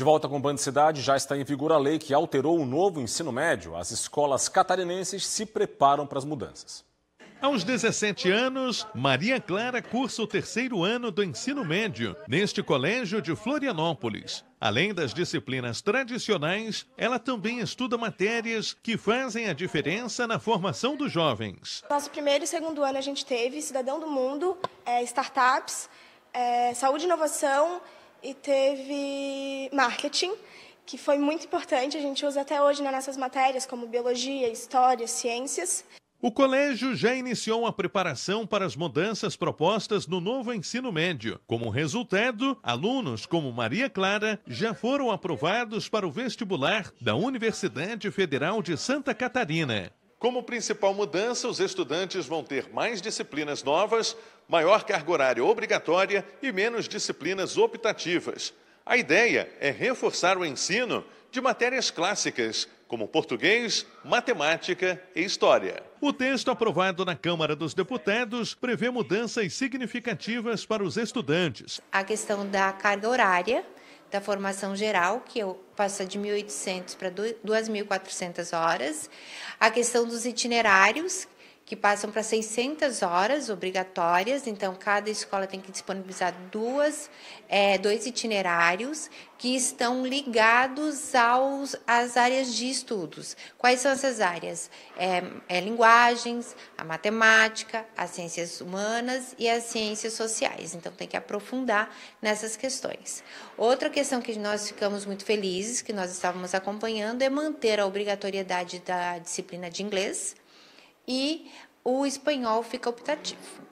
De volta com o Band Cidade, já está em vigor a lei que alterou o novo ensino médio. As escolas catarinenses se preparam para as mudanças. Aos 17 anos, Maria Clara cursa o terceiro ano do ensino médio neste colégio de Florianópolis. Além das disciplinas tradicionais, ela também estuda matérias que fazem a diferença na formação dos jovens. Nosso primeiro e segundo ano a gente teve Cidadão do Mundo, é, startups, é, saúde e inovação e teve marketing, que foi muito importante, a gente usa até hoje nas nossas matérias, como biologia, história, ciências. O colégio já iniciou a preparação para as mudanças propostas no novo ensino médio. Como resultado, alunos como Maria Clara já foram aprovados para o vestibular da Universidade Federal de Santa Catarina. Como principal mudança, os estudantes vão ter mais disciplinas novas, maior carga horária obrigatória e menos disciplinas optativas. A ideia é reforçar o ensino de matérias clássicas, como português, matemática e história. O texto aprovado na Câmara dos Deputados prevê mudanças significativas para os estudantes. A questão da carga horária, da formação geral, que eu passa de 1.800 para 2.400 horas, a questão dos itinerários, que passam para 600 horas obrigatórias, então cada escola tem que disponibilizar duas, é, dois itinerários que estão ligados aos, às áreas de estudos. Quais são essas áreas? É, é linguagens, a matemática, as ciências humanas e as ciências sociais. Então tem que aprofundar nessas questões. Outra questão que nós ficamos muito felizes, que nós estávamos acompanhando, é manter a obrigatoriedade da disciplina de inglês e o espanhol fica optativo.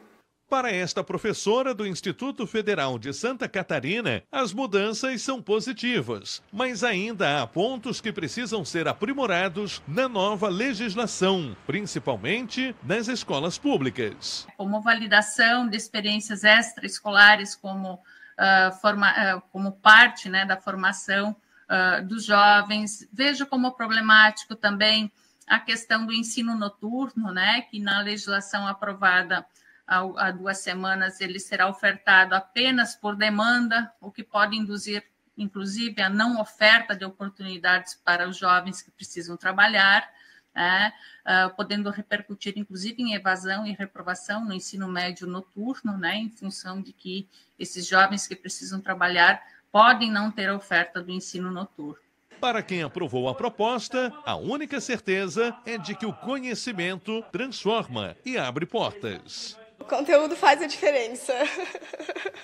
Para esta professora do Instituto Federal de Santa Catarina, as mudanças são positivas, mas ainda há pontos que precisam ser aprimorados na nova legislação, principalmente nas escolas públicas. Como validação de experiências extraescolares como, uh, forma, uh, como parte né, da formação uh, dos jovens, vejo como problemático também a questão do ensino noturno, né, que na legislação aprovada há duas semanas ele será ofertado apenas por demanda, o que pode induzir, inclusive, a não oferta de oportunidades para os jovens que precisam trabalhar, né? Ah, podendo repercutir, inclusive, em evasão e reprovação no ensino médio noturno, né? em função de que esses jovens que precisam trabalhar podem não ter oferta do ensino noturno. Para quem aprovou a proposta, a única certeza é de que o conhecimento transforma e abre portas. O conteúdo faz a diferença.